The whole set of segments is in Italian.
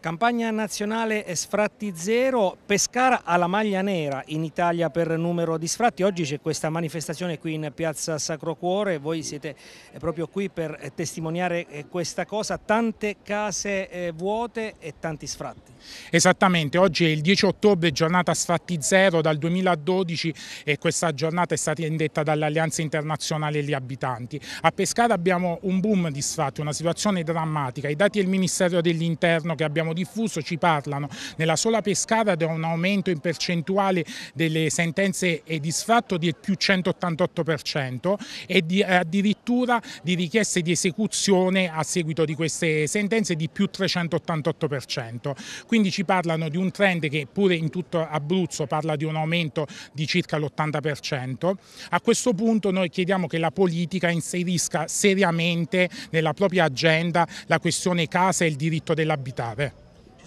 Campagna nazionale sfratti zero, Pescara alla maglia nera in Italia per numero di sfratti, oggi c'è questa manifestazione qui in piazza Sacro Cuore, voi siete eh, proprio qui per eh, testimoniare eh, questa cosa, tante case vuote e tanti sfratti. Esattamente, oggi è il 10 ottobre, giornata sfratti zero dal 2012 e questa giornata è stata indetta dall'Alleanza Internazionale degli Abitanti. A Pescara abbiamo un boom di sfratti, una situazione drammatica, i dati del Ministero dell'Interno che abbiamo abbiamo diffuso ci parlano nella sola pescata di un aumento in percentuale delle sentenze di sfratto del più 188% e di, addirittura di richieste di esecuzione a seguito di queste sentenze di più 388%. Quindi ci parlano di un trend che pure in tutto Abruzzo parla di un aumento di circa l'80%. A questo punto noi chiediamo che la politica inserisca seriamente nella propria agenda la questione casa e il diritto dell'abitare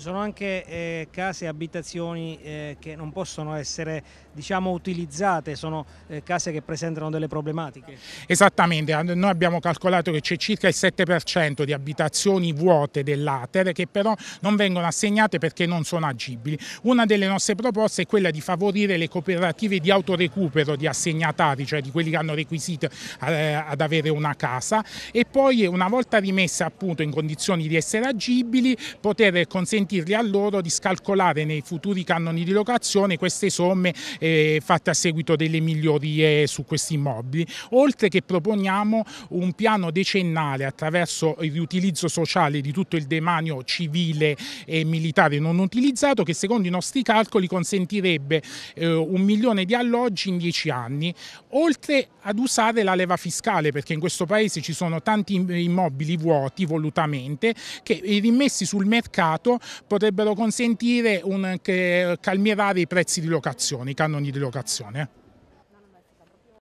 sono anche eh, case e abitazioni eh, che non possono essere diciamo, utilizzate, sono eh, case che presentano delle problematiche. Esattamente, noi abbiamo calcolato che c'è circa il 7% di abitazioni vuote dell'ATER che però non vengono assegnate perché non sono agibili. Una delle nostre proposte è quella di favorire le cooperative di autorecupero di assegnatari, cioè di quelli che hanno requisito eh, ad avere una casa e poi una volta rimesse appunto in condizioni di essere agibili poter consentire consentirgli a loro di scalcolare nei futuri canoni di locazione queste somme eh, fatte a seguito delle migliorie su questi immobili, oltre che proponiamo un piano decennale attraverso il riutilizzo sociale di tutto il demanio civile e militare non utilizzato che secondo i nostri calcoli consentirebbe eh, un milione di alloggi in dieci anni, oltre ad usare la leva fiscale perché in questo paese ci sono tanti immobili vuoti volutamente che rimessi sul mercato potrebbero consentire un, che calmierare i prezzi di locazione, i canoni di locazione.